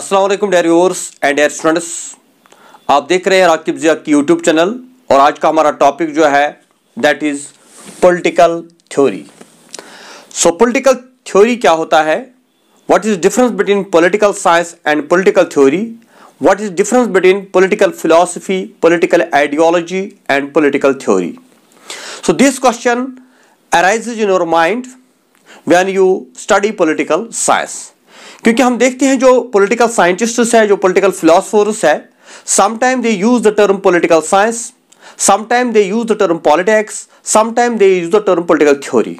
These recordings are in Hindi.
Aslam dear viewers and dear students आप देख रहे हैं राकिब जिया की यूट्यूब चैनल और आज का हमारा टॉपिक जो है that is political theory so political theory क्या होता है what is difference between political science and political theory what is difference between political philosophy political ideology and political theory so this question arise in your mind when you study political science क्योंकि हम देखते हैं जो पॉलिटिकल साइंटिस्ट है जो पॉलिटिकल फिलोसफर्स है sometime they use the term political science sometime they use the term politics sometime they use the term political theory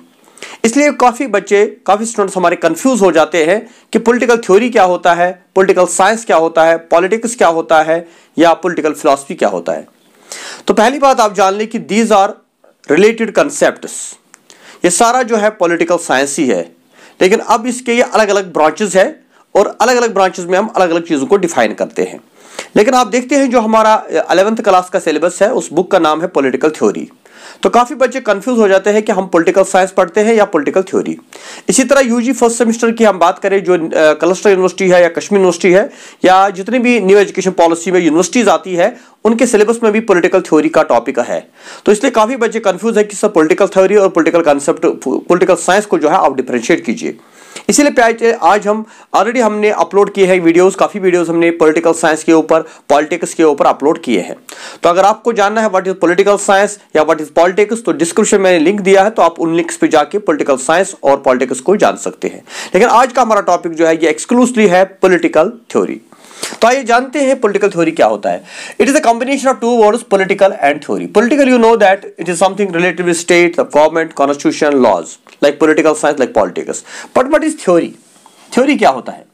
इसलिए काफ़ी बच्चे काफ़ी स्टूडेंट्स हमारे कंफ्यूज हो जाते हैं कि पॉलिटिकल थ्योरी क्या होता है पॉलिटिकल साइंस क्या होता है पॉलिटिक्स क्या होता है या पॉलिटिकल फिलॉसफी क्या होता है तो पहली बात आप जान लें कि दीज आर रिलेटेड कंसेप्ट ये सारा जो है पॉलिटिकल साइंस ही है लेकिन अब इसके ये अलग अलग ब्रांचेज है और अलग अलग ब्रांचेज में हम अलग अलग चीज़ों को डिफाइन करते हैं लेकिन आप देखते हैं जो हमारा अलेवेंथ क्लास का सिलेबस है उस बुक का नाम है पोलिटिकल थ्योरी तो काफ़ी बच्चे कंफ्यूज हो जाते हैं कि हम पॉलिटिकल साइंस पढ़ते हैं या पॉलिटिकल थ्योरी इसी तरह यूजी फर्स्ट सेमेस्टर की हम बात करें जो क्लस्टर यूनिवर्सिटी है या कश्मीर यूनिवर्सिटी है या जितनी भी न्यू एजुकेशन पॉलिसी में यूनिवर्सिटीज़ आती है उनके सिलेबस में भी पॉलिटिकल थ्योरी का टॉपिक है तो इसलिए काफ़ी बच्चे कन्फ्यूज़ है कि सर पोलिटिकल थ्योरी और पोलिटिकल कॉन्सेप्ट पोलिटिकल साइंस को जो है आप डिफ्रेंशिएट कीजिए इसीलिए आज हम ऑलरेडी हमने अपलोड किए हैं वीडियोस काफ़ी वीडियोस हमने पॉलिटिकल साइंस के ऊपर पॉलिटिक्स के ऊपर अपलोड किए हैं तो अगर आपको जानना है व्हाट इज पॉलिटिकल साइंस या व्हाट इज पॉलिटिक्स तो डिस्क्रिप्शन मैंने लिंक दिया है तो आप उन लिंक्स पर जाके पोलिटिकल साइंस और पॉलिटिक्स को जान सकते हैं लेकिन आज का हमारा टॉपिक जो है ये एक्सक्लूसिवली है पोलिटिकल थ्योरी तो आइए जानते हैं पॉलिटिकल थ्योरी क्या होता है it is a combination of two words political and theory political you know that it is something related with state government constitution laws like political science like politics but what is theory theory क्या होता है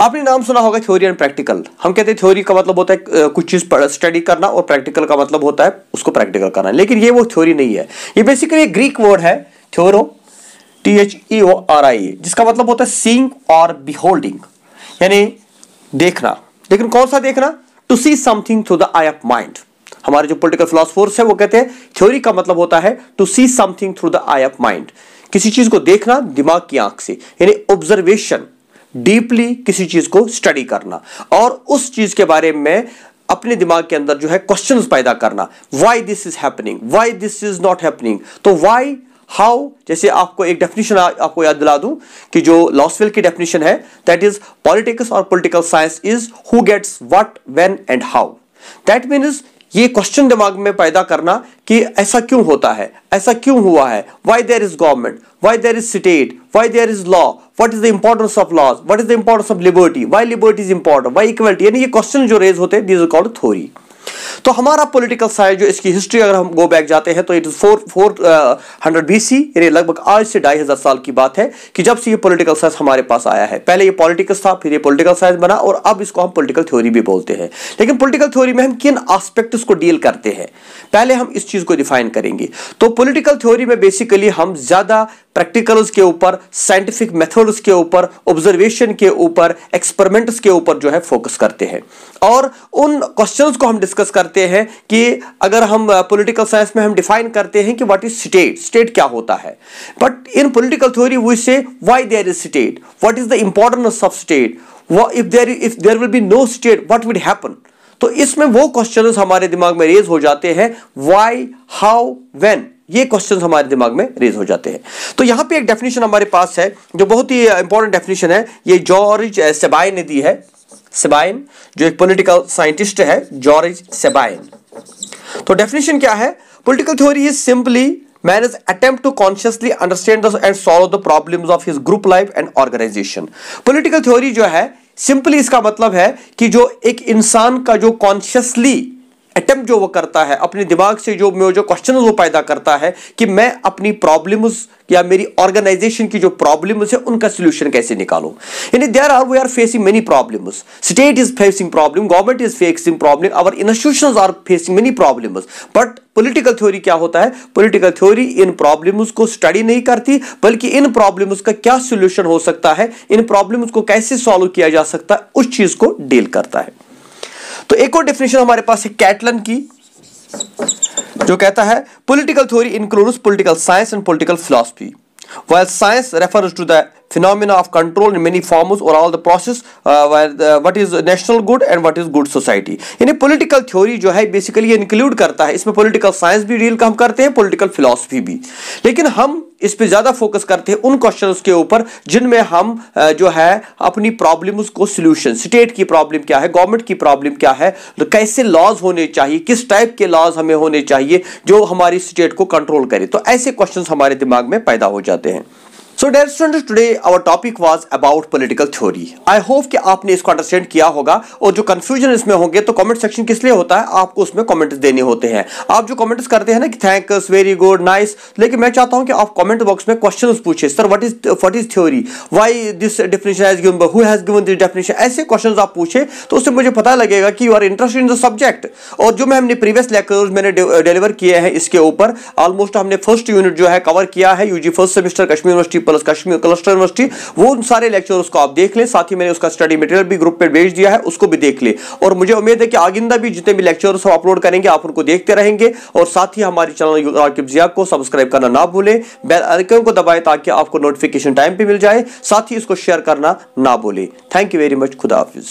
आपने नाम सुना होगा थ्योरी एंड प्रैक्टिकल हम कहते हैं थ्योरी का मतलब होता है कुछ चीज़ स्टडी करना और प्रैक्टिकल का मतलब होता है उसको प्रैक्टिकल करना लेकिन ये वो थ्योरी नहीं है ये बेसिकली ग्रीक वर्ड है theoro T H E O R I जिसका मतलब होता है सींग और बिहोल्डिंग यानी देखना लेकिन कौन सा देखना to see something through the eye of mind हमारे जो पोलिटिकल फिलोसफोर्स है वो कहते हैं थ्योरी का मतलब होता है to see something through the eye of mind किसी चीज को देखना दिमाग की आंख से यानी ऑब्जर्वेशन डीपली किसी चीज को स्टडी करना और उस चीज के बारे में अपने दिमाग के अंदर जो है क्वेश्चंस पैदा करना why this is happening why this is not happening तो व्हाई हाउ जैसे आपको एक डेफिनेशन आपको याद दिला दूं कि जो लॉसवेल की डेफिनेशन है दैट इज पॉलिटिक्स और political science is who gets what when and how that means ये क्वेश्चन दिमाग में पैदा करना कि ऐसा क्यों होता है ऐसा क्यों हुआ है why there is government why there is state why there is law what is the importance of laws what is the importance of liberty why liberty is important why equality यानी ये क्वेश्चन जो रेज होते हैं दिस इज कॉल्ड थ्योरी तो हमारा पॉलिटिकल साइंस जो इसकी हिस्ट्री अगर हम गो बैक जाते हैं तो it is four four hundred B C यानी लगभग आज से ढाई हज़ार साल की बात है कि जब से ये पॉलिटिकल साइंस हमारे पास आया है पहले ये पॉलिटिकल था फिर ये पॉलिटिकल साइंस बना और अब इसको हम पॉलिटिकल थ्योरी भी बोलते हैं लेकिन पॉलिटिकल थ्योरी में हम किन आस्पेक्ट्स को डील करते हैं पहले हम इस चीज़ को डिफाइन करेंगे तो पॉलिटिकल थ्योरी में बेसिकली हम ज़्यादा प्रैक्टिकल्स के ऊपर साइंटिफिक मेथड्स के ऊपर ऑब्जर्वेशन के ऊपर एक्सपेरिमेंट्स के ऊपर जो है फोकस करते हैं और उन क्वेश्चंस को हम डिस्कस करते हैं कि अगर हम पॉलिटिकल साइंस में हम डिफाइन करते हैं कि व्हाट इज स्टेट स्टेट क्या होता है but in political theory we say why there is state what is the importance of state if there if there will be no state what would happen तो इसमें वो क्वेश्चन हमारे दिमाग में रेज हो जाते हैं वाई हाउ वेन ये क्वेश्चन हमारे दिमाग में रेज हो जाते हैं तो यहां पे एक डेफिनेशन हमारे पास है जो बहुत ही इंपॉर्टेंट uh, डेफिनेशन है ये जॉर्ज सेबाइन ने दी है सेबाइन जो एक पोलिटिकल साइंटिस्ट है जॉर्ज सेबाइन तो डेफिनेशन क्या है political theory is simply man is attempt to consciously understand and solve the problem of of group life and organization political theory जो है सिंपली इसका मतलब है कि जो एक इंसान का जो कॉन्शियसली अटेम्प्ट जो वो करता है अपने दिमाग से जो मैं जो क्वेश्चन वो पैदा करता है कि मैं अपनी प्रॉब्लम्स या मेरी ऑर्गेनाइजेशन की जो प्रॉब्लम्स है उनका सोल्यूशन कैसे निकालूं यानी there are we are facing many problems state is facing problem government is facing problem our institution are facing many problems but political theory क्या होता है पॉलिटिकल थ्योरी इन प्रॉब्लम्स को स्टडी नहीं करती बल्कि इन प्रॉब्लम्स का क्या सोल्यूशन हो सकता है इन प्रॉब्लम्स को कैसे सॉल्व किया जा सकता है उस चीज को डील करता है तो एक और डेफिनेशन हमारे पास है कैटलन की जो कहता है political theory includes political science and political philosophy well science refer to the phenomena of control in many forms और all the process what is national good and what is good society यानी पॉलिटिकल थ्योरी जो है बेसिकली ये इंक्लूड करता है इसमें पॉलिटिकल साइंस भी डील हम करते हैं पॉलिटिकल फिलोसफी भी लेकिन हम इस पे ज़्यादा फोकस करते हैं उन क्वेश्चंस के ऊपर जिनमें हम जो है अपनी प्रॉब्लम्स को सोल्यूशन स्टेट की प्रॉब्लम क्या है गवर्नमेंट की प्रॉब्लम क्या है तो कैसे लॉज होने चाहिए किस टाइप के लॉज हमें होने चाहिए जो हमारी स्टेट को कंट्रोल करे तो ऐसे क्वेश्चन हमारे दिमाग में पैदा हो जाते हैं so dear students today our topic was about political theory I hope कि आपने इसको अंडरस्टैंड किया होगा और जो कंफ्यूजन इसमें होंगे तो कमेंट सेक्शन किस लिए होता है आपको उसमें कमेंट्स देने होते हैं आप जो कमेंट्स करते हैं ना कि थैंक्स वेरी गुड नाइस लेकिन मैं चाहता हूं कि आप कमेंट बॉक्स में क्वेश्चन पूछे sir what is what is theory why this definition has given who has given this definition ऐसे क्वेश्चन आप पूछे तो उससे मुझे पता लगेगा कि you are interested in the subject और जो मैं हमने प्रीवियस लेक्चर मैंने डिलीवर किए हैं इसके ऊपर ऑलमोस्ट हमने फर्स्ट यूनिट जो है कवर किया है UG first semester Kashmir university plus Kashmir cluster university वो उन सारे लेक्चर उसको आप देख लें साथ ही मैंने उसका स्टडी मटेरियल भी ग्रुप पे भेज दिया है उसको भी देख लें और मुझे उम्मीद है कि आगिंदा भी जितने भी लेक्चर हम अपलोड करेंगे आप उनको देखते रहेंगे और साथ ही हमारे चैनल आकिब जिया को सब्सक्राइब करना ना भूलें बेल आइकन को दबाएं ताकि आपको नोटिफिकेशन टाइम पर मिल जाए साथ ही इसको शेयर करना ना भूलें थैंक यू वेरी मच खुदा हाफिज